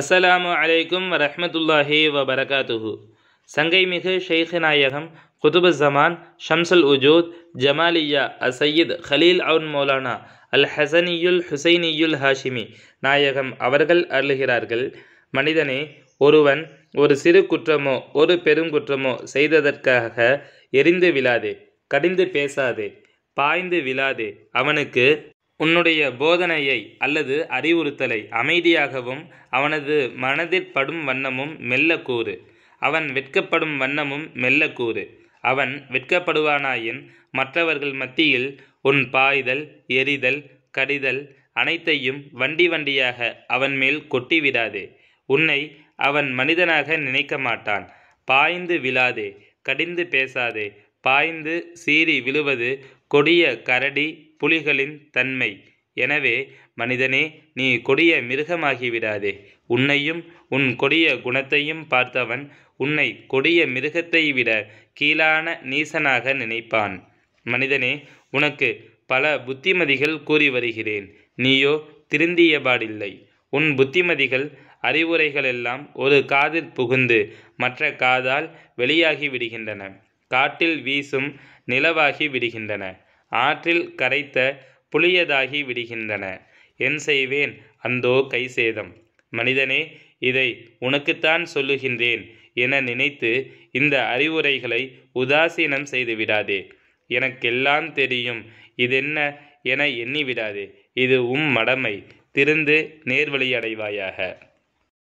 அஸ்ஸலாமு அலைக்கும் வரஹமத்துல்லாஹி வபரகாத்துஹு சங்கைமிகு ஷேக் நாயகம் குதுபு ஜமான் ஷம்சுல் உஜூத் ஜமாலியா அசையீத் ஹலீல் அவுன் மௌலானா அல் ஹசனியுல் ஹுசைனியுல் ஹாஷிமி நாயகம் அவர்கள் அருளுகிறார்கள் மனிதனே ஒருவன் ஒரு சிறு குற்றமோ ஒரு பெருங்குற்றமோ செய்ததற்காக எரிந்து விழாதே கடிந்து பேசாதே பாய்ந்து விழாதே அவனுக்கு உன்னுடைய போதனையை அல்லது அறிவுறுத்தலை அமைதியாகவும் அவனது மனதிற்படும் வண்ணமும் மெல்ல கூறு அவன் வெட்கப்படும் வண்ணமும் மெல்ல கூறு அவன் வெட்கப்படுவானாயின் மற்றவர்கள் மத்தியில் உன் பாய்தல் எரிதல் கடிதல் அனைத்தையும் வண்டி வண்டியாக அவன் மேல் கொட்டி விடாதே உன்னை அவன் மனிதனாக நினைக்க மாட்டான் பாய்ந்து விழாதே கடிந்து பேசாதே பாய்ந்து சீறி விழுவது கொடிய கரடி புலிகளின் தன்மை எனவே மனிதனே நீ கொடிய மிருகமாகிவிடாதே உன்னையும் உன் கொடிய குணத்தையும் பார்த்தவன் உன்னை கொடிய மிருகத்தை விட கீழான நீசனாக நினைப்பான் மனிதனே உனக்கு பல புத்திமதிகள் கூறி வருகிறேன் நீயோ திருந்தியபாடில்லை உன் புத்திமதிகள் அறிவுரைகளெல்லாம் ஒரு காதில் புகுந்து மற்ற காதால் வெளியாகி விடுகின்றன காட்டில் வீசும் நிலவாகி விடுகின்றன ஆற்றில் கரைத்த புளியதாகி விடுகின்றன என் செய்வேன் அந்தோ கைசேதம் மனிதனே இதை உனக்குத்தான் சொல்லுகின்றேன் என நினைத்து இந்த அறிவுரைகளை உதாசீனம் செய்து விடாதே எனக்கெல்லாம் தெரியும் இதென்ன என எண்ணி விடாதே இது உம் மடமை திருந்து நேர்வழியடைவாயாக